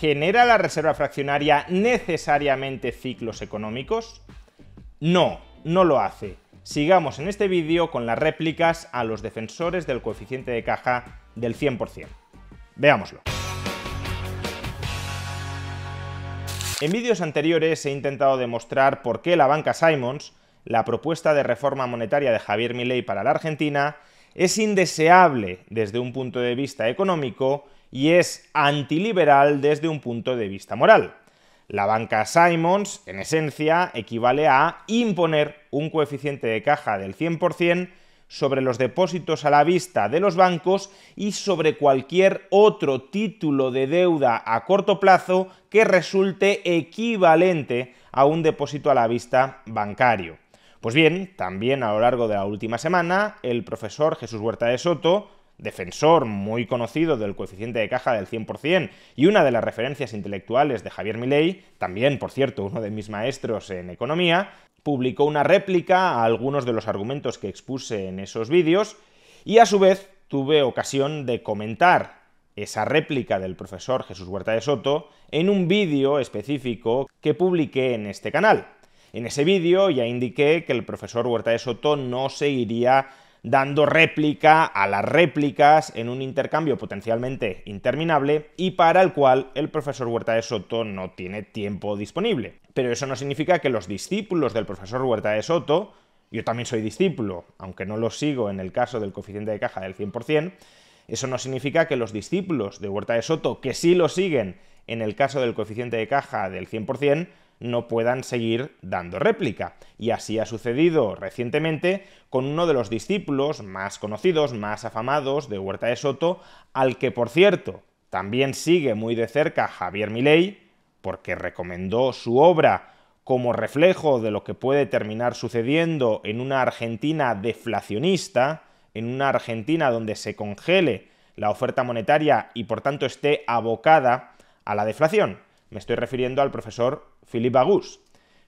¿Genera la reserva fraccionaria necesariamente ciclos económicos? No, no lo hace. Sigamos en este vídeo con las réplicas a los defensores del coeficiente de caja del 100%. Veámoslo. En vídeos anteriores he intentado demostrar por qué la banca Simons, la propuesta de reforma monetaria de Javier Milei para la Argentina, es indeseable desde un punto de vista económico y es antiliberal desde un punto de vista moral. La banca Simons, en esencia, equivale a imponer un coeficiente de caja del 100% sobre los depósitos a la vista de los bancos y sobre cualquier otro título de deuda a corto plazo que resulte equivalente a un depósito a la vista bancario. Pues bien, también a lo largo de la última semana, el profesor Jesús Huerta de Soto, defensor muy conocido del coeficiente de caja del 100% y una de las referencias intelectuales de Javier Milei, también, por cierto, uno de mis maestros en economía, publicó una réplica a algunos de los argumentos que expuse en esos vídeos y a su vez tuve ocasión de comentar esa réplica del profesor Jesús Huerta de Soto en un vídeo específico que publiqué en este canal. En ese vídeo ya indiqué que el profesor Huerta de Soto no seguiría dando réplica a las réplicas en un intercambio potencialmente interminable y para el cual el profesor Huerta de Soto no tiene tiempo disponible. Pero eso no significa que los discípulos del profesor Huerta de Soto, yo también soy discípulo, aunque no lo sigo en el caso del coeficiente de caja del 100%, eso no significa que los discípulos de Huerta de Soto, que sí lo siguen en el caso del coeficiente de caja del 100%, no puedan seguir dando réplica. Y así ha sucedido recientemente con uno de los discípulos más conocidos, más afamados de Huerta de Soto, al que por cierto también sigue muy de cerca Javier Milei, porque recomendó su obra como reflejo de lo que puede terminar sucediendo en una Argentina deflacionista, en una Argentina donde se congele la oferta monetaria y por tanto esté abocada a la deflación. Me estoy refiriendo al profesor Philip Agus.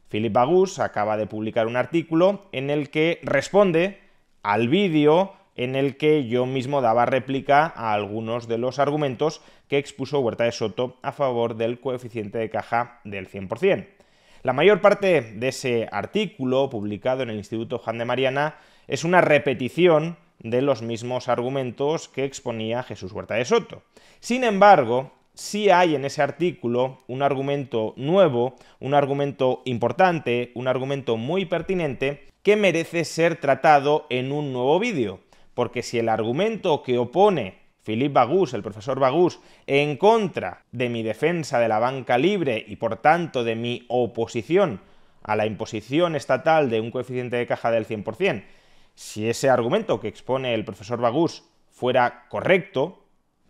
Philip Agus acaba de publicar un artículo en el que responde al vídeo en el que yo mismo daba réplica a algunos de los argumentos que expuso Huerta de Soto a favor del coeficiente de caja del 100%. La mayor parte de ese artículo, publicado en el Instituto Juan de Mariana, es una repetición de los mismos argumentos que exponía Jesús Huerta de Soto. Sin embargo, si hay en ese artículo un argumento nuevo, un argumento importante, un argumento muy pertinente que merece ser tratado en un nuevo vídeo. Porque si el argumento que opone Philippe Bagus, el profesor Bagus, en contra de mi defensa de la banca libre y por tanto de mi oposición a la imposición estatal de un coeficiente de caja del 100%, si ese argumento que expone el profesor Bagus fuera correcto,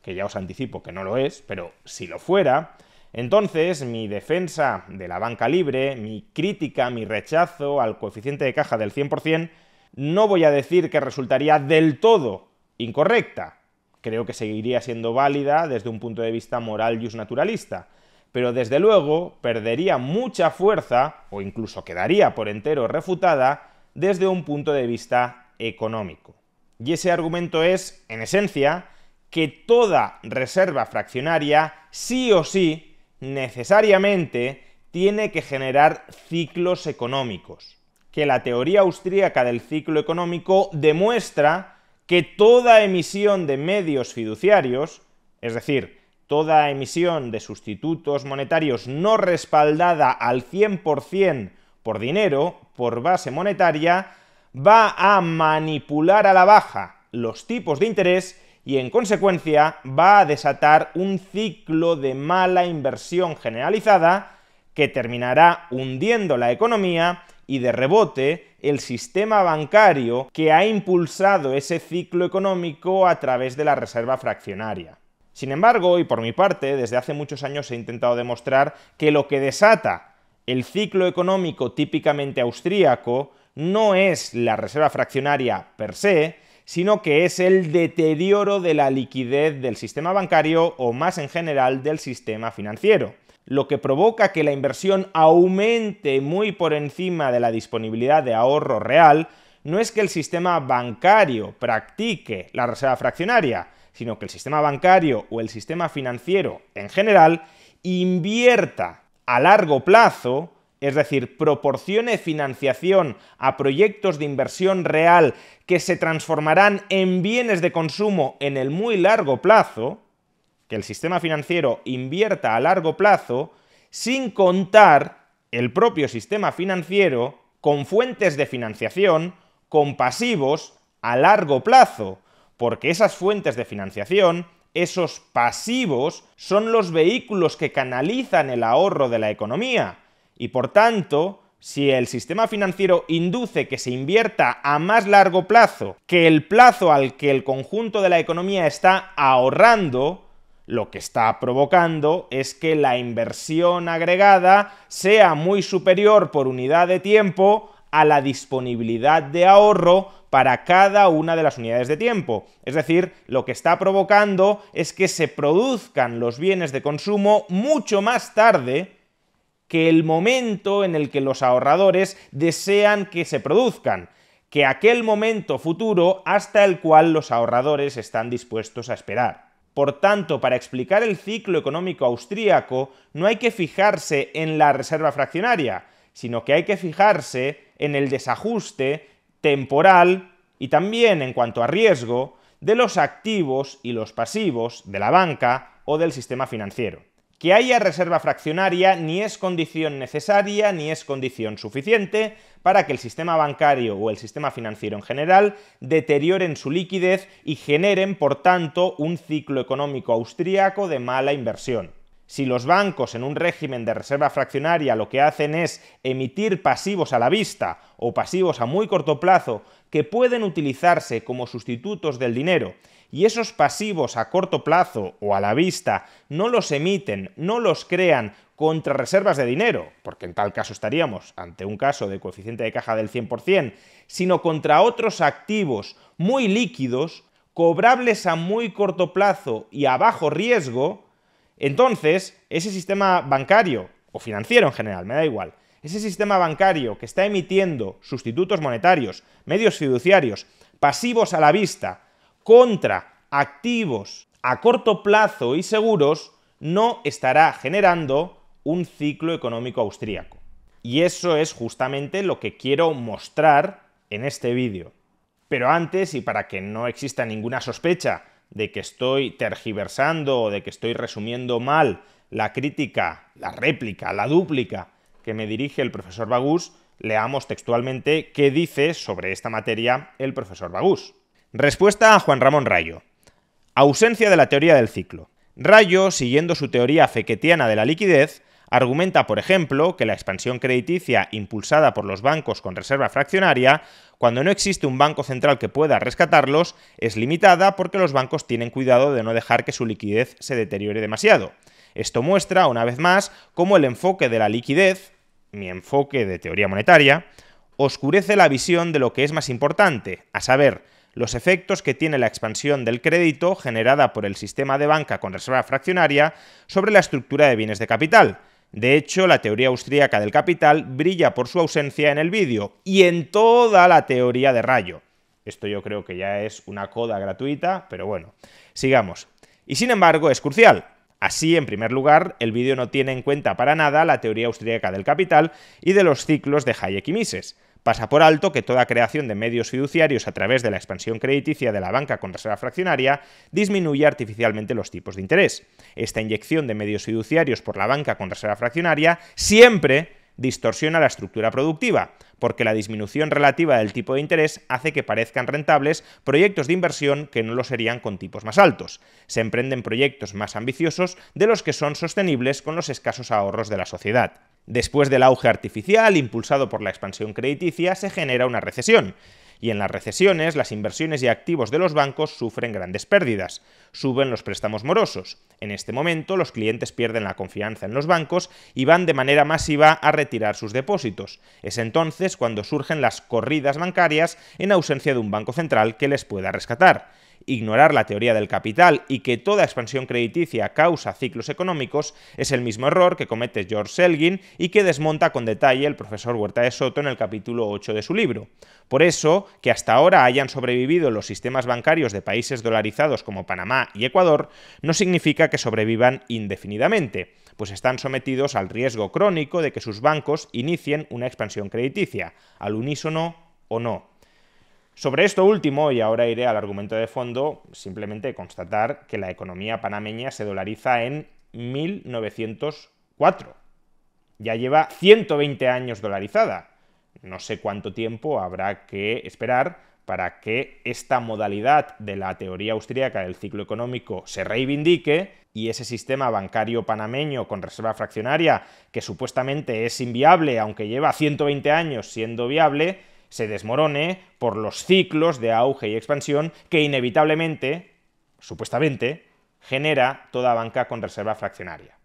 que ya os anticipo que no lo es, pero si lo fuera, entonces mi defensa de la banca libre, mi crítica, mi rechazo al coeficiente de caja del 100%, no voy a decir que resultaría del todo incorrecta. Creo que seguiría siendo válida desde un punto de vista moral y naturalista, pero desde luego perdería mucha fuerza, o incluso quedaría por entero refutada, desde un punto de vista económico. Y ese argumento es, en esencia, que toda reserva fraccionaria sí o sí necesariamente tiene que generar ciclos económicos, que la teoría austríaca del ciclo económico demuestra que toda emisión de medios fiduciarios, es decir, toda emisión de sustitutos monetarios no respaldada al 100% por dinero, por base monetaria, va a manipular a la baja los tipos de interés y en consecuencia va a desatar un ciclo de mala inversión generalizada que terminará hundiendo la economía y de rebote el sistema bancario que ha impulsado ese ciclo económico a través de la reserva fraccionaria. Sin embargo, y por mi parte, desde hace muchos años he intentado demostrar que lo que desata el ciclo económico típicamente austríaco no es la reserva fraccionaria per se, sino que es el deterioro de la liquidez del sistema bancario o más en general del sistema financiero lo que provoca que la inversión aumente muy por encima de la disponibilidad de ahorro real, no es que el sistema bancario practique la reserva fraccionaria, sino que el sistema bancario o el sistema financiero en general invierta a largo plazo es decir, proporcione financiación a proyectos de inversión real que se transformarán en bienes de consumo en el muy largo plazo, que el sistema financiero invierta a largo plazo, sin contar el propio sistema financiero con fuentes de financiación, con pasivos a largo plazo, porque esas fuentes de financiación esos pasivos son los vehículos que canalizan el ahorro de la economía y por tanto, si el sistema financiero induce que se invierta a más largo plazo que el plazo al que el conjunto de la economía está ahorrando, lo que está provocando es que la inversión agregada sea muy superior por unidad de tiempo a la disponibilidad de ahorro para cada una de las unidades de tiempo. Es decir, lo que está provocando es que se produzcan los bienes de consumo mucho más tarde que el momento en el que los ahorradores desean que se produzcan, que aquel momento futuro hasta el cual los ahorradores están dispuestos a esperar. Por tanto, para explicar el ciclo económico austríaco, no hay que fijarse en la reserva fraccionaria, sino que hay que fijarse en el desajuste temporal y también en cuanto a riesgo de los activos y los pasivos de la banca o del sistema financiero. Que haya reserva fraccionaria ni es condición necesaria ni es condición suficiente para que el sistema bancario o el sistema financiero en general deterioren su liquidez y generen, por tanto, un ciclo económico austríaco de mala inversión. Si los bancos en un régimen de reserva fraccionaria lo que hacen es emitir pasivos a la vista o pasivos a muy corto plazo que pueden utilizarse como sustitutos del dinero y esos pasivos a corto plazo o a la vista no los emiten, no los crean contra reservas de dinero, porque en tal caso estaríamos ante un caso de coeficiente de caja del 100%, sino contra otros activos muy líquidos, cobrables a muy corto plazo y a bajo riesgo, entonces ese sistema bancario, o financiero en general, me da igual, ese sistema bancario que está emitiendo sustitutos monetarios, medios fiduciarios, pasivos a la vista, contra activos a corto plazo y seguros no estará generando un ciclo económico austríaco. Y eso es justamente lo que quiero mostrar en este vídeo. Pero antes, y para que no exista ninguna sospecha de que estoy tergiversando o de que estoy resumiendo mal la crítica, la réplica, la dúplica que me dirige el profesor Bagús, leamos textualmente qué dice sobre esta materia el profesor Bagús. Respuesta a Juan Ramón Rayo. Ausencia de la teoría del ciclo. Rayo, siguiendo su teoría fequetiana de la liquidez, argumenta, por ejemplo, que la expansión crediticia impulsada por los bancos con reserva fraccionaria, cuando no existe un banco central que pueda rescatarlos, es limitada porque los bancos tienen cuidado de no dejar que su liquidez se deteriore demasiado. Esto muestra, una vez más, cómo el enfoque de la liquidez, mi enfoque de teoría monetaria, oscurece la visión de lo que es más importante, a saber, los efectos que tiene la expansión del crédito generada por el sistema de banca con reserva fraccionaria sobre la estructura de bienes de capital. De hecho, la teoría austríaca del capital brilla por su ausencia en el vídeo y en toda la teoría de rayo. Esto yo creo que ya es una coda gratuita, pero bueno, sigamos. Y sin embargo, es crucial. Así, en primer lugar, el vídeo no tiene en cuenta para nada la teoría austríaca del capital y de los ciclos de Hayek y Mises. Pasa por alto que toda creación de medios fiduciarios a través de la expansión crediticia de la banca con reserva fraccionaria disminuye artificialmente los tipos de interés. Esta inyección de medios fiduciarios por la banca con reserva fraccionaria siempre distorsiona la estructura productiva, porque la disminución relativa del tipo de interés hace que parezcan rentables proyectos de inversión que no lo serían con tipos más altos. Se emprenden proyectos más ambiciosos de los que son sostenibles con los escasos ahorros de la sociedad. Después del auge artificial impulsado por la expansión crediticia, se genera una recesión. Y en las recesiones, las inversiones y activos de los bancos sufren grandes pérdidas. Suben los préstamos morosos. En este momento, los clientes pierden la confianza en los bancos y van de manera masiva a retirar sus depósitos. Es entonces cuando surgen las corridas bancarias en ausencia de un banco central que les pueda rescatar ignorar la teoría del capital y que toda expansión crediticia causa ciclos económicos es el mismo error que comete George Selgin y que desmonta con detalle el profesor Huerta de Soto en el capítulo 8 de su libro. Por eso, que hasta ahora hayan sobrevivido los sistemas bancarios de países dolarizados como Panamá y Ecuador, no significa que sobrevivan indefinidamente, pues están sometidos al riesgo crónico de que sus bancos inicien una expansión crediticia, al unísono o no. Sobre esto último, y ahora iré al argumento de fondo, simplemente constatar que la economía panameña se dolariza en 1904. Ya lleva 120 años dolarizada. No sé cuánto tiempo habrá que esperar para que esta modalidad de la teoría austríaca del ciclo económico se reivindique y ese sistema bancario panameño con reserva fraccionaria, que supuestamente es inviable, aunque lleva 120 años siendo viable, se desmorone por los ciclos de auge y expansión que inevitablemente, supuestamente, genera toda banca con reserva fraccionaria.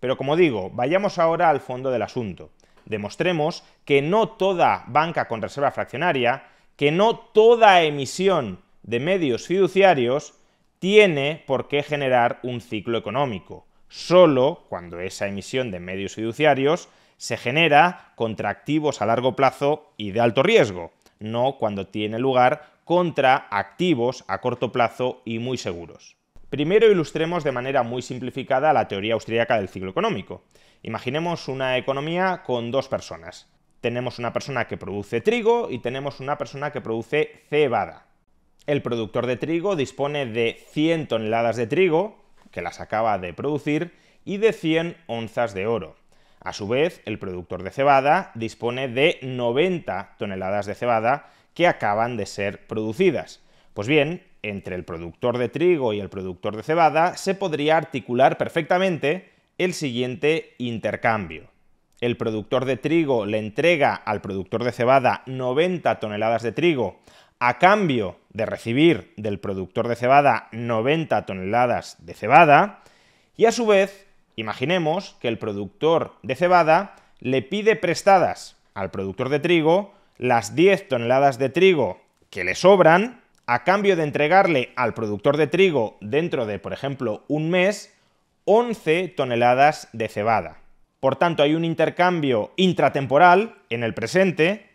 Pero como digo, vayamos ahora al fondo del asunto. Demostremos que no toda banca con reserva fraccionaria, que no toda emisión de medios fiduciarios tiene por qué generar un ciclo económico, solo cuando esa emisión de medios fiduciarios se genera contra activos a largo plazo y de alto riesgo, no cuando tiene lugar contra activos a corto plazo y muy seguros. Primero ilustremos de manera muy simplificada la teoría austríaca del ciclo económico. Imaginemos una economía con dos personas. Tenemos una persona que produce trigo y tenemos una persona que produce cebada. El productor de trigo dispone de 100 toneladas de trigo, que las acaba de producir, y de 100 onzas de oro. A su vez, el productor de cebada dispone de 90 toneladas de cebada que acaban de ser producidas. Pues bien, entre el productor de trigo y el productor de cebada se podría articular perfectamente el siguiente intercambio. El productor de trigo le entrega al productor de cebada 90 toneladas de trigo a cambio de recibir del productor de cebada 90 toneladas de cebada y a su vez Imaginemos que el productor de cebada le pide prestadas al productor de trigo las 10 toneladas de trigo que le sobran a cambio de entregarle al productor de trigo dentro de, por ejemplo, un mes, 11 toneladas de cebada. Por tanto, hay un intercambio intratemporal en el presente,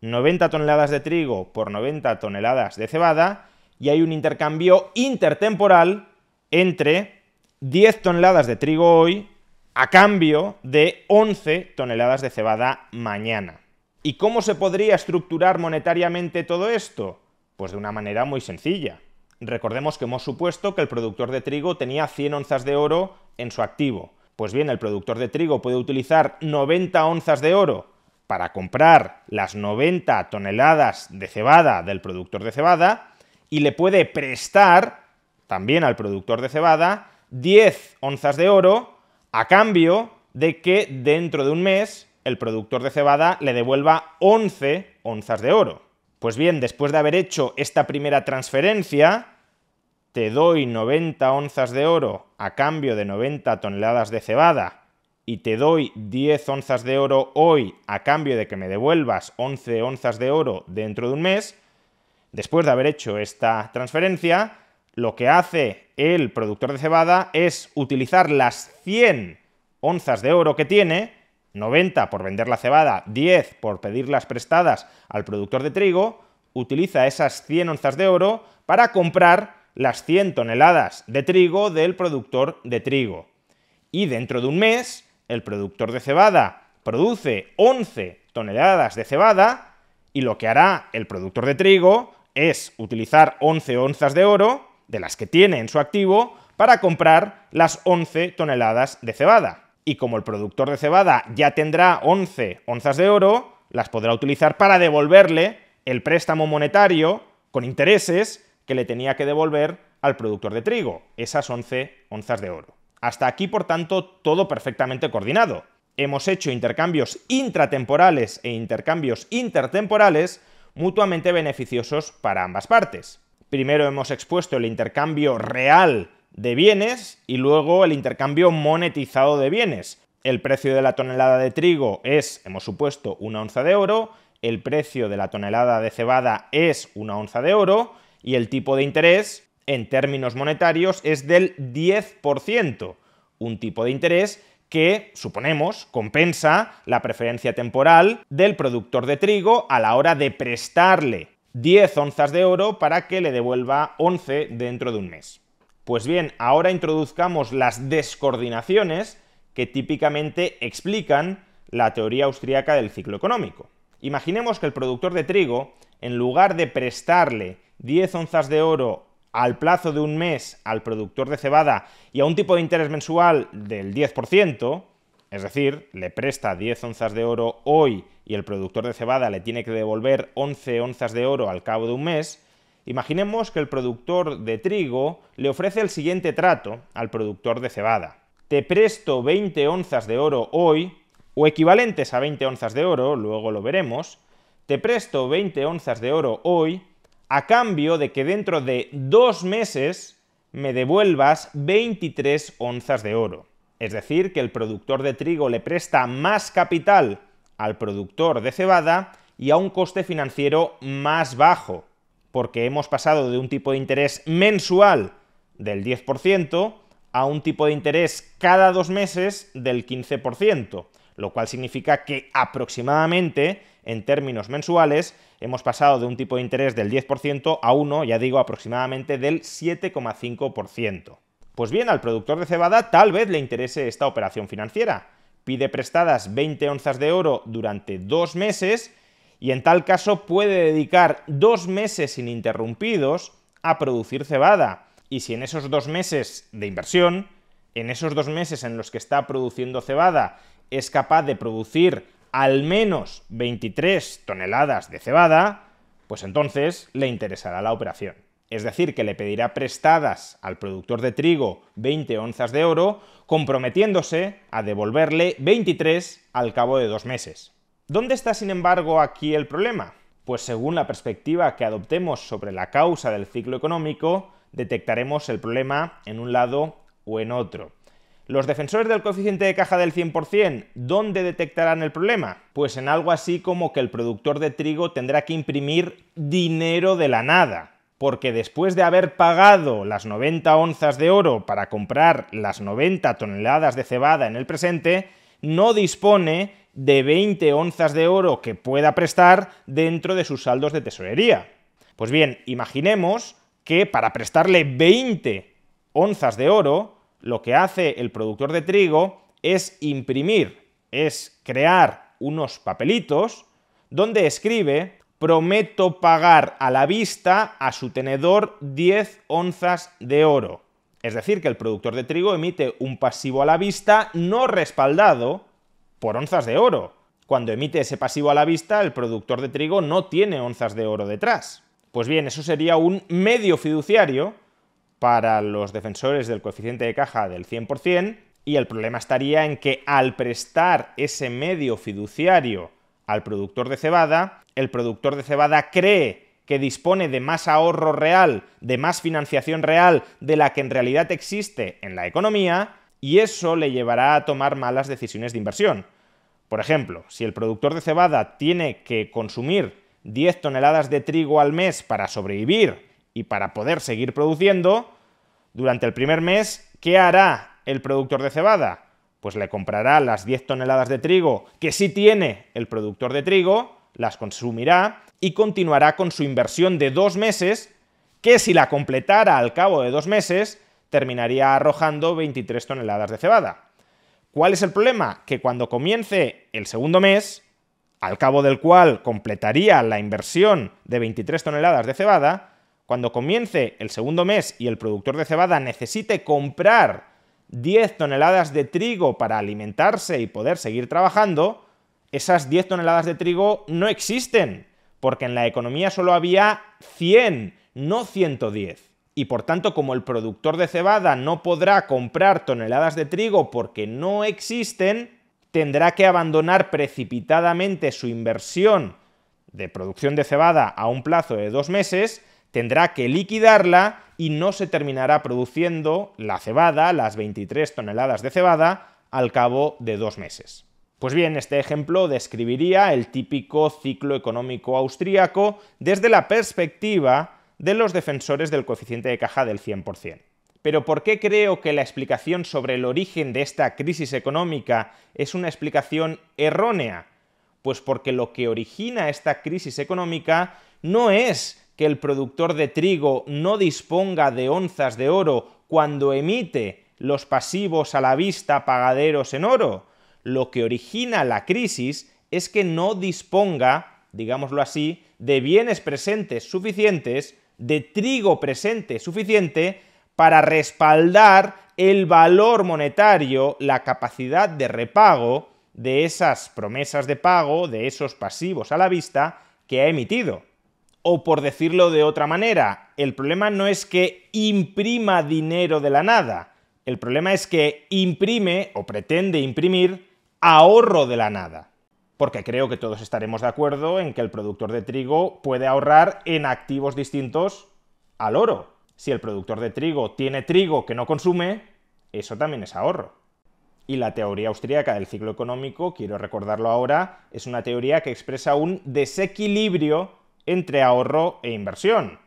90 toneladas de trigo por 90 toneladas de cebada, y hay un intercambio intertemporal entre 10 toneladas de trigo hoy a cambio de 11 toneladas de cebada mañana. ¿Y cómo se podría estructurar monetariamente todo esto? Pues de una manera muy sencilla. Recordemos que hemos supuesto que el productor de trigo tenía 100 onzas de oro en su activo. Pues bien, el productor de trigo puede utilizar 90 onzas de oro para comprar las 90 toneladas de cebada del productor de cebada y le puede prestar también al productor de cebada 10 onzas de oro a cambio de que dentro de un mes el productor de cebada le devuelva 11 onzas de oro. Pues bien, después de haber hecho esta primera transferencia, te doy 90 onzas de oro a cambio de 90 toneladas de cebada y te doy 10 onzas de oro hoy a cambio de que me devuelvas 11 onzas de oro dentro de un mes, después de haber hecho esta transferencia, lo que hace el productor de cebada es utilizar las 100 onzas de oro que tiene, 90 por vender la cebada, 10 por pedirlas prestadas al productor de trigo, utiliza esas 100 onzas de oro para comprar las 100 toneladas de trigo del productor de trigo. Y dentro de un mes, el productor de cebada produce 11 toneladas de cebada y lo que hará el productor de trigo es utilizar 11 onzas de oro de las que tiene en su activo para comprar las 11 toneladas de cebada. Y como el productor de cebada ya tendrá 11 onzas de oro, las podrá utilizar para devolverle el préstamo monetario con intereses que le tenía que devolver al productor de trigo, esas 11 onzas de oro. Hasta aquí, por tanto, todo perfectamente coordinado. Hemos hecho intercambios intratemporales e intercambios intertemporales mutuamente beneficiosos para ambas partes. Primero hemos expuesto el intercambio real de bienes y luego el intercambio monetizado de bienes. El precio de la tonelada de trigo es, hemos supuesto, una onza de oro, el precio de la tonelada de cebada es una onza de oro y el tipo de interés, en términos monetarios, es del 10%, un tipo de interés que, suponemos, compensa la preferencia temporal del productor de trigo a la hora de prestarle 10 onzas de oro para que le devuelva 11 dentro de un mes. Pues bien, ahora introduzcamos las descoordinaciones que típicamente explican la teoría austríaca del ciclo económico. Imaginemos que el productor de trigo, en lugar de prestarle 10 onzas de oro al plazo de un mes al productor de cebada y a un tipo de interés mensual del 10%, es decir, le presta 10 onzas de oro hoy y el productor de cebada le tiene que devolver 11 onzas de oro al cabo de un mes, imaginemos que el productor de trigo le ofrece el siguiente trato al productor de cebada. Te presto 20 onzas de oro hoy, o equivalentes a 20 onzas de oro, luego lo veremos, te presto 20 onzas de oro hoy, a cambio de que dentro de dos meses me devuelvas 23 onzas de oro es decir, que el productor de trigo le presta más capital al productor de cebada y a un coste financiero más bajo, porque hemos pasado de un tipo de interés mensual del 10% a un tipo de interés cada dos meses del 15%, lo cual significa que aproximadamente, en términos mensuales, hemos pasado de un tipo de interés del 10% a uno, ya digo, aproximadamente del 7,5%. Pues bien, al productor de cebada tal vez le interese esta operación financiera. Pide prestadas 20 onzas de oro durante dos meses y en tal caso puede dedicar dos meses ininterrumpidos a producir cebada. Y si en esos dos meses de inversión, en esos dos meses en los que está produciendo cebada, es capaz de producir al menos 23 toneladas de cebada, pues entonces le interesará la operación es decir, que le pedirá prestadas al productor de trigo 20 onzas de oro, comprometiéndose a devolverle 23 al cabo de dos meses. ¿Dónde está, sin embargo, aquí el problema? Pues según la perspectiva que adoptemos sobre la causa del ciclo económico, detectaremos el problema en un lado o en otro. Los defensores del coeficiente de caja del 100%, ¿dónde detectarán el problema? Pues en algo así como que el productor de trigo tendrá que imprimir dinero de la nada, porque después de haber pagado las 90 onzas de oro para comprar las 90 toneladas de cebada en el presente, no dispone de 20 onzas de oro que pueda prestar dentro de sus saldos de tesorería. Pues bien, imaginemos que para prestarle 20 onzas de oro, lo que hace el productor de trigo es imprimir, es crear unos papelitos donde escribe prometo pagar a la vista a su tenedor 10 onzas de oro. Es decir, que el productor de trigo emite un pasivo a la vista no respaldado por onzas de oro. Cuando emite ese pasivo a la vista, el productor de trigo no tiene onzas de oro detrás. Pues bien, eso sería un medio fiduciario para los defensores del coeficiente de caja del 100%, y el problema estaría en que al prestar ese medio fiduciario al productor de cebada, el productor de cebada cree que dispone de más ahorro real, de más financiación real de la que en realidad existe en la economía, y eso le llevará a tomar malas decisiones de inversión. Por ejemplo, si el productor de cebada tiene que consumir 10 toneladas de trigo al mes para sobrevivir y para poder seguir produciendo, durante el primer mes, ¿qué hará el productor de cebada? pues le comprará las 10 toneladas de trigo que sí tiene el productor de trigo, las consumirá y continuará con su inversión de dos meses, que si la completara al cabo de dos meses, terminaría arrojando 23 toneladas de cebada. ¿Cuál es el problema? Que cuando comience el segundo mes, al cabo del cual completaría la inversión de 23 toneladas de cebada, cuando comience el segundo mes y el productor de cebada necesite comprar 10 toneladas de trigo para alimentarse y poder seguir trabajando, esas 10 toneladas de trigo no existen, porque en la economía solo había 100, no 110. Y por tanto, como el productor de cebada no podrá comprar toneladas de trigo porque no existen, tendrá que abandonar precipitadamente su inversión de producción de cebada a un plazo de dos meses, tendrá que liquidarla y no se terminará produciendo la cebada, las 23 toneladas de cebada, al cabo de dos meses. Pues bien, este ejemplo describiría el típico ciclo económico austríaco desde la perspectiva de los defensores del coeficiente de caja del 100%. Pero ¿por qué creo que la explicación sobre el origen de esta crisis económica es una explicación errónea? Pues porque lo que origina esta crisis económica no es que el productor de trigo no disponga de onzas de oro cuando emite los pasivos a la vista pagaderos en oro. Lo que origina la crisis es que no disponga, digámoslo así, de bienes presentes suficientes, de trigo presente suficiente para respaldar el valor monetario, la capacidad de repago de esas promesas de pago, de esos pasivos a la vista que ha emitido. O por decirlo de otra manera, el problema no es que imprima dinero de la nada, el problema es que imprime o pretende imprimir ahorro de la nada. Porque creo que todos estaremos de acuerdo en que el productor de trigo puede ahorrar en activos distintos al oro. Si el productor de trigo tiene trigo que no consume, eso también es ahorro. Y la teoría austríaca del ciclo económico, quiero recordarlo ahora, es una teoría que expresa un desequilibrio entre ahorro e inversión,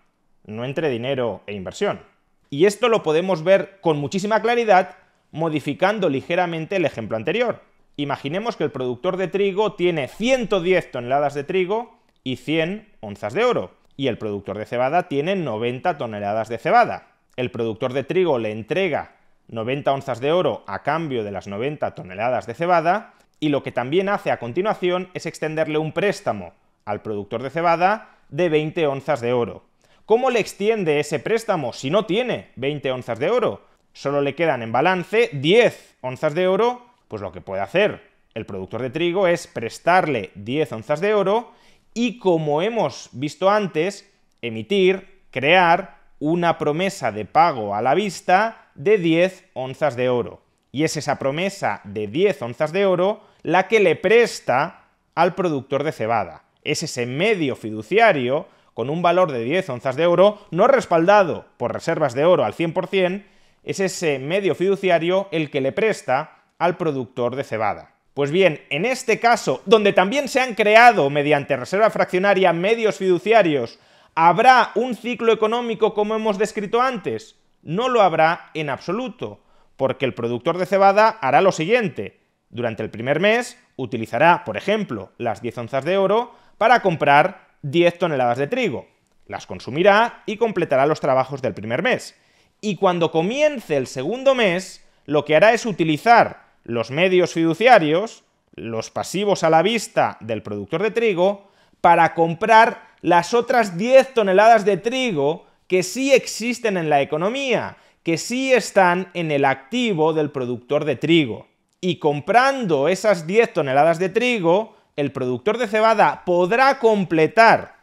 no entre dinero e inversión. Y esto lo podemos ver con muchísima claridad modificando ligeramente el ejemplo anterior. Imaginemos que el productor de trigo tiene 110 toneladas de trigo y 100 onzas de oro, y el productor de cebada tiene 90 toneladas de cebada. El productor de trigo le entrega 90 onzas de oro a cambio de las 90 toneladas de cebada, y lo que también hace a continuación es extenderle un préstamo al productor de cebada de 20 onzas de oro. ¿Cómo le extiende ese préstamo si no tiene 20 onzas de oro? Solo le quedan en balance 10 onzas de oro, pues lo que puede hacer el productor de trigo es prestarle 10 onzas de oro y como hemos visto antes, emitir, crear una promesa de pago a la vista de 10 onzas de oro. Y es esa promesa de 10 onzas de oro la que le presta al productor de cebada es ese medio fiduciario con un valor de 10 onzas de oro, no respaldado por reservas de oro al 100%, es ese medio fiduciario el que le presta al productor de cebada. Pues bien, en este caso, donde también se han creado mediante reserva fraccionaria medios fiduciarios, ¿habrá un ciclo económico como hemos descrito antes? No lo habrá en absoluto, porque el productor de cebada hará lo siguiente. Durante el primer mes utilizará, por ejemplo, las 10 onzas de oro para comprar 10 toneladas de trigo. Las consumirá y completará los trabajos del primer mes. Y cuando comience el segundo mes, lo que hará es utilizar los medios fiduciarios, los pasivos a la vista del productor de trigo, para comprar las otras 10 toneladas de trigo que sí existen en la economía, que sí están en el activo del productor de trigo. Y comprando esas 10 toneladas de trigo, el productor de cebada podrá completar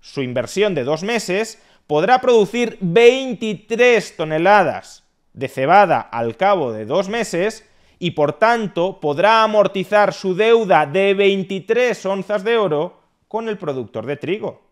su inversión de dos meses, podrá producir 23 toneladas de cebada al cabo de dos meses y por tanto podrá amortizar su deuda de 23 onzas de oro con el productor de trigo.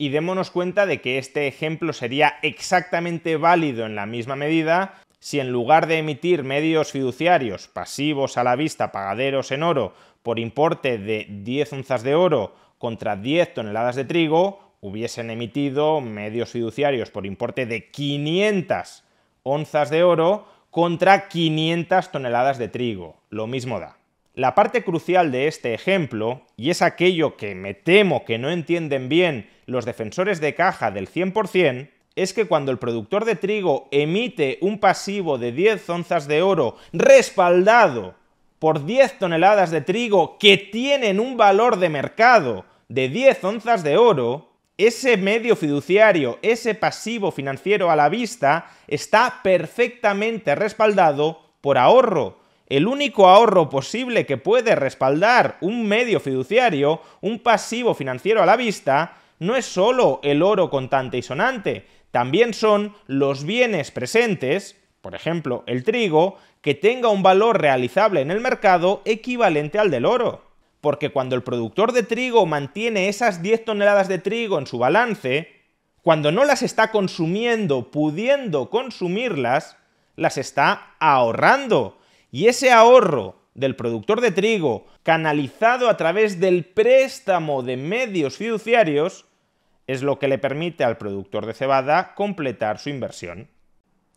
Y démonos cuenta de que este ejemplo sería exactamente válido en la misma medida si en lugar de emitir medios fiduciarios pasivos a la vista pagaderos en oro por importe de 10 onzas de oro contra 10 toneladas de trigo, hubiesen emitido medios fiduciarios por importe de 500 onzas de oro contra 500 toneladas de trigo. Lo mismo da. La parte crucial de este ejemplo, y es aquello que me temo que no entienden bien los defensores de caja del 100%, es que cuando el productor de trigo emite un pasivo de 10 onzas de oro respaldado por 10 toneladas de trigo que tienen un valor de mercado de 10 onzas de oro, ese medio fiduciario, ese pasivo financiero a la vista, está perfectamente respaldado por ahorro. El único ahorro posible que puede respaldar un medio fiduciario, un pasivo financiero a la vista, no es solo el oro contante y sonante, también son los bienes presentes, por ejemplo, el trigo, que tenga un valor realizable en el mercado equivalente al del oro. Porque cuando el productor de trigo mantiene esas 10 toneladas de trigo en su balance, cuando no las está consumiendo, pudiendo consumirlas, las está ahorrando. Y ese ahorro del productor de trigo, canalizado a través del préstamo de medios fiduciarios, es lo que le permite al productor de cebada completar su inversión.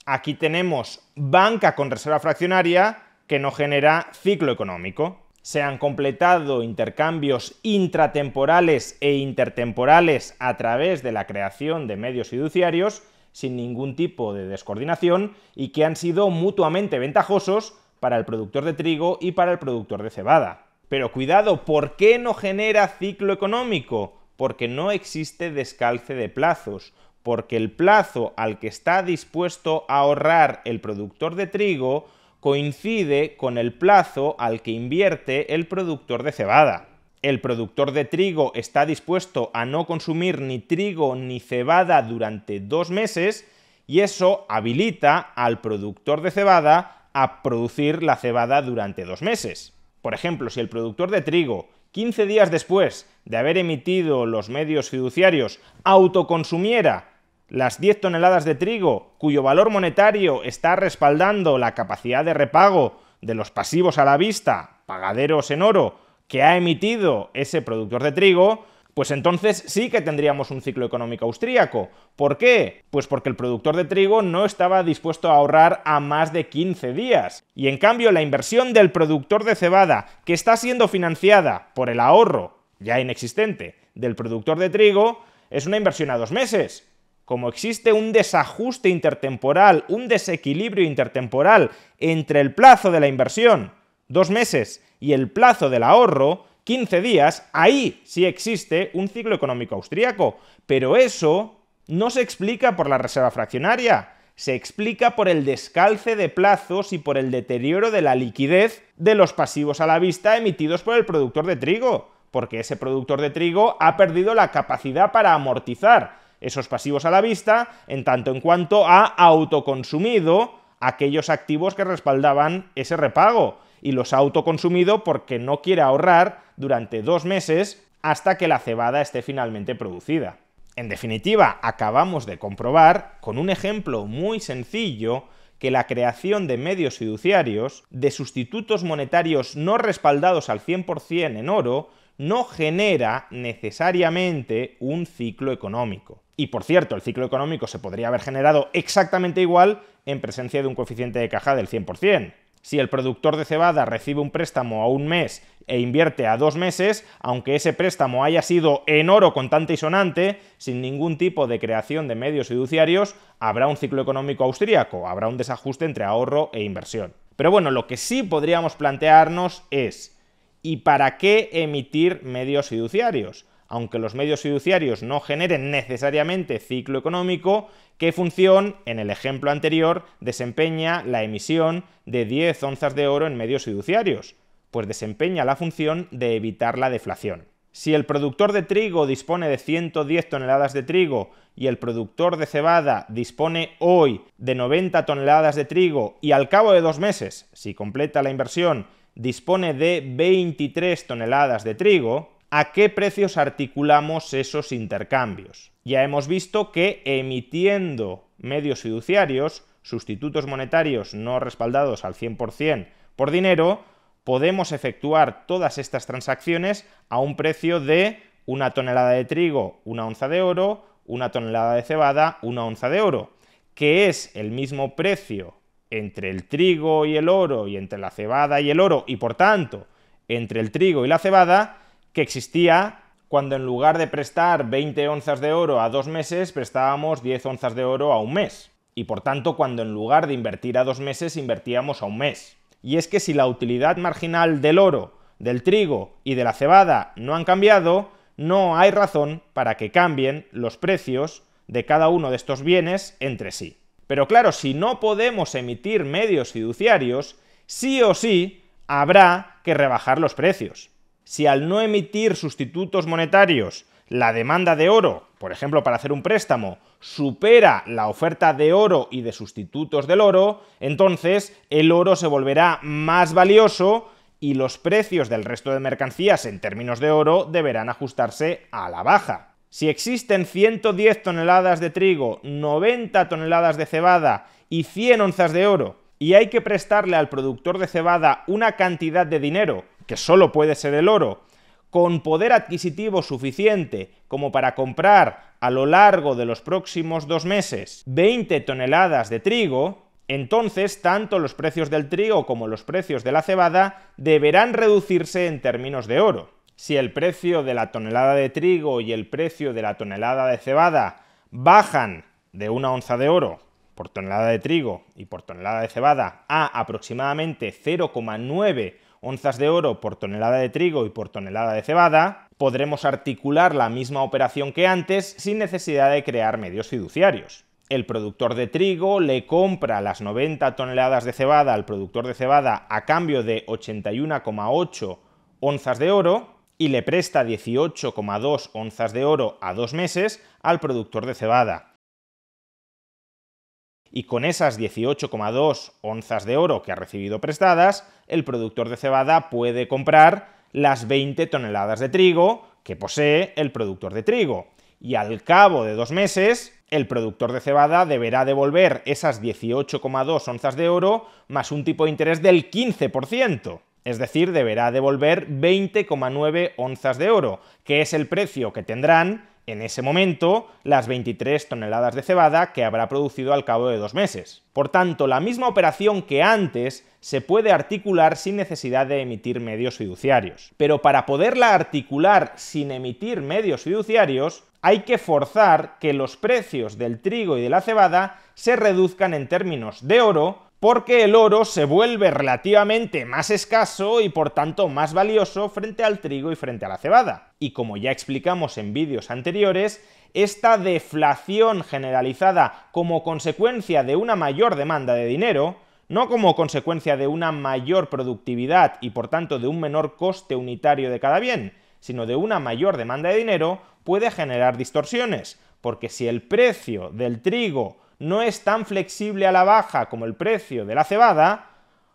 Aquí tenemos banca con reserva fraccionaria que no genera ciclo económico. Se han completado intercambios intratemporales e intertemporales a través de la creación de medios fiduciarios sin ningún tipo de descoordinación y que han sido mutuamente ventajosos para el productor de trigo y para el productor de cebada. Pero cuidado, ¿por qué no genera ciclo económico? Porque no existe descalce de plazos, porque el plazo al que está dispuesto a ahorrar el productor de trigo coincide con el plazo al que invierte el productor de cebada. El productor de trigo está dispuesto a no consumir ni trigo ni cebada durante dos meses y eso habilita al productor de cebada a producir la cebada durante dos meses. Por ejemplo, si el productor de trigo 15 días después de haber emitido los medios fiduciarios autoconsumiera las 10 toneladas de trigo, cuyo valor monetario está respaldando la capacidad de repago de los pasivos a la vista, pagaderos en oro, que ha emitido ese productor de trigo, pues entonces sí que tendríamos un ciclo económico austríaco. ¿Por qué? Pues porque el productor de trigo no estaba dispuesto a ahorrar a más de 15 días. Y en cambio la inversión del productor de cebada, que está siendo financiada por el ahorro, ya inexistente, del productor de trigo, es una inversión a dos meses como existe un desajuste intertemporal, un desequilibrio intertemporal entre el plazo de la inversión, dos meses, y el plazo del ahorro, 15 días, ahí sí existe un ciclo económico austríaco. Pero eso no se explica por la reserva fraccionaria, se explica por el descalce de plazos y por el deterioro de la liquidez de los pasivos a la vista emitidos por el productor de trigo, porque ese productor de trigo ha perdido la capacidad para amortizar esos pasivos a la vista, en tanto en cuanto ha autoconsumido aquellos activos que respaldaban ese repago y los ha autoconsumido porque no quiere ahorrar durante dos meses hasta que la cebada esté finalmente producida. En definitiva, acabamos de comprobar, con un ejemplo muy sencillo, que la creación de medios fiduciarios, de sustitutos monetarios no respaldados al 100% en oro, no genera necesariamente un ciclo económico. Y por cierto, el ciclo económico se podría haber generado exactamente igual en presencia de un coeficiente de caja del 100%. Si el productor de cebada recibe un préstamo a un mes e invierte a dos meses, aunque ese préstamo haya sido en oro contante y sonante, sin ningún tipo de creación de medios fiduciarios, habrá un ciclo económico austríaco, habrá un desajuste entre ahorro e inversión. Pero bueno, lo que sí podríamos plantearnos es, ¿Y para qué emitir medios fiduciarios? Aunque los medios fiduciarios no generen necesariamente ciclo económico, ¿qué función, en el ejemplo anterior, desempeña la emisión de 10 onzas de oro en medios fiduciarios? Pues desempeña la función de evitar la deflación. Si el productor de trigo dispone de 110 toneladas de trigo y el productor de cebada dispone hoy de 90 toneladas de trigo y al cabo de dos meses, si completa la inversión dispone de 23 toneladas de trigo, ¿a qué precios articulamos esos intercambios? Ya hemos visto que emitiendo medios fiduciarios, sustitutos monetarios no respaldados al 100% por dinero, podemos efectuar todas estas transacciones a un precio de una tonelada de trigo, una onza de oro, una tonelada de cebada, una onza de oro, que es el mismo precio entre el trigo y el oro y entre la cebada y el oro y por tanto entre el trigo y la cebada que existía cuando en lugar de prestar 20 onzas de oro a dos meses, prestábamos 10 onzas de oro a un mes. Y por tanto, cuando en lugar de invertir a dos meses, invertíamos a un mes. Y es que si la utilidad marginal del oro, del trigo y de la cebada no han cambiado, no hay razón para que cambien los precios de cada uno de estos bienes entre sí. Pero claro, si no podemos emitir medios fiduciarios, sí o sí habrá que rebajar los precios. Si al no emitir sustitutos monetarios la demanda de oro, por ejemplo para hacer un préstamo, supera la oferta de oro y de sustitutos del oro, entonces el oro se volverá más valioso y los precios del resto de mercancías en términos de oro deberán ajustarse a la baja. Si existen 110 toneladas de trigo, 90 toneladas de cebada y 100 onzas de oro, y hay que prestarle al productor de cebada una cantidad de dinero, que solo puede ser el oro, con poder adquisitivo suficiente como para comprar a lo largo de los próximos dos meses 20 toneladas de trigo, entonces tanto los precios del trigo como los precios de la cebada deberán reducirse en términos de oro si el precio de la tonelada de trigo y el precio de la tonelada de cebada bajan de una onza de oro por tonelada de trigo y por tonelada de cebada a aproximadamente 0,9 onzas de oro por tonelada de trigo y por tonelada de cebada, podremos articular la misma operación que antes sin necesidad de crear medios fiduciarios. El productor de trigo le compra las 90 toneladas de cebada al productor de cebada a cambio de 81,8 onzas de oro y le presta 18,2 onzas de oro a dos meses al productor de cebada. Y con esas 18,2 onzas de oro que ha recibido prestadas, el productor de cebada puede comprar las 20 toneladas de trigo que posee el productor de trigo. Y al cabo de dos meses, el productor de cebada deberá devolver esas 18,2 onzas de oro más un tipo de interés del 15% es decir, deberá devolver 20,9 onzas de oro, que es el precio que tendrán en ese momento las 23 toneladas de cebada que habrá producido al cabo de dos meses. Por tanto, la misma operación que antes se puede articular sin necesidad de emitir medios fiduciarios. Pero para poderla articular sin emitir medios fiduciarios, hay que forzar que los precios del trigo y de la cebada se reduzcan en términos de oro porque el oro se vuelve relativamente más escaso y por tanto más valioso frente al trigo y frente a la cebada. Y como ya explicamos en vídeos anteriores, esta deflación generalizada como consecuencia de una mayor demanda de dinero, no como consecuencia de una mayor productividad y por tanto de un menor coste unitario de cada bien, sino de una mayor demanda de dinero, puede generar distorsiones, porque si el precio del trigo no es tan flexible a la baja como el precio de la cebada,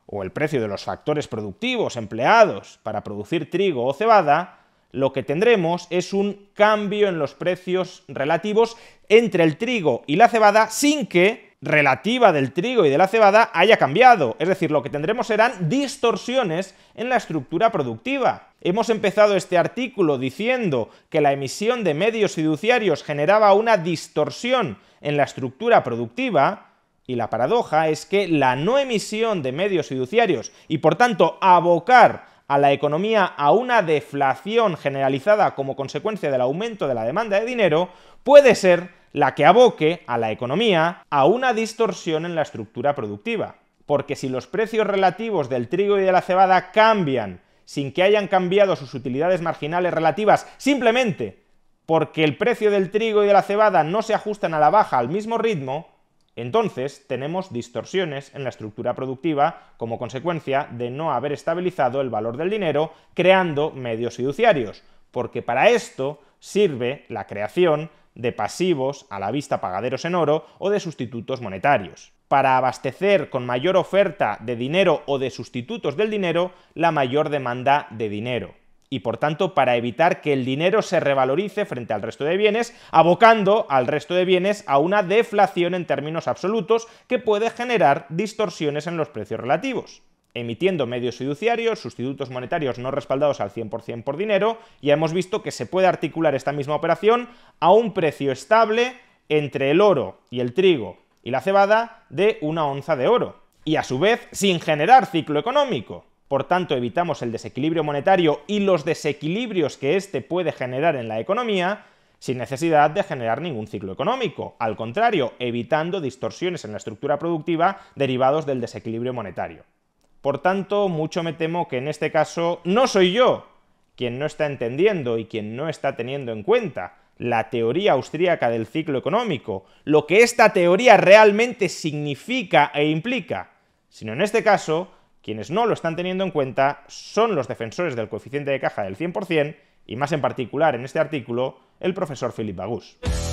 o el precio de los factores productivos empleados para producir trigo o cebada, lo que tendremos es un cambio en los precios relativos entre el trigo y la cebada sin que relativa del trigo y de la cebada haya cambiado. Es decir, lo que tendremos serán distorsiones en la estructura productiva. Hemos empezado este artículo diciendo que la emisión de medios fiduciarios generaba una distorsión en la estructura productiva y la paradoja es que la no emisión de medios fiduciarios y por tanto abocar a la economía a una deflación generalizada como consecuencia del aumento de la demanda de dinero puede ser la que aboque a la economía a una distorsión en la estructura productiva. Porque si los precios relativos del trigo y de la cebada cambian sin que hayan cambiado sus utilidades marginales relativas, simplemente porque el precio del trigo y de la cebada no se ajustan a la baja al mismo ritmo, entonces tenemos distorsiones en la estructura productiva como consecuencia de no haber estabilizado el valor del dinero creando medios fiduciarios, porque para esto sirve la creación de pasivos a la vista pagaderos en oro o de sustitutos monetarios. Para abastecer con mayor oferta de dinero o de sustitutos del dinero, la mayor demanda de dinero. Y por tanto, para evitar que el dinero se revalorice frente al resto de bienes, abocando al resto de bienes a una deflación en términos absolutos que puede generar distorsiones en los precios relativos emitiendo medios fiduciarios, sustitutos monetarios no respaldados al 100% por dinero, y hemos visto que se puede articular esta misma operación a un precio estable entre el oro y el trigo y la cebada de una onza de oro, y a su vez sin generar ciclo económico. Por tanto, evitamos el desequilibrio monetario y los desequilibrios que éste puede generar en la economía sin necesidad de generar ningún ciclo económico, al contrario, evitando distorsiones en la estructura productiva derivados del desequilibrio monetario. Por tanto, mucho me temo que en este caso no soy yo quien no está entendiendo y quien no está teniendo en cuenta la teoría austríaca del ciclo económico, lo que esta teoría realmente significa e implica, sino en este caso, quienes no lo están teniendo en cuenta son los defensores del coeficiente de caja del 100% y más en particular en este artículo, el profesor Philip Bagus.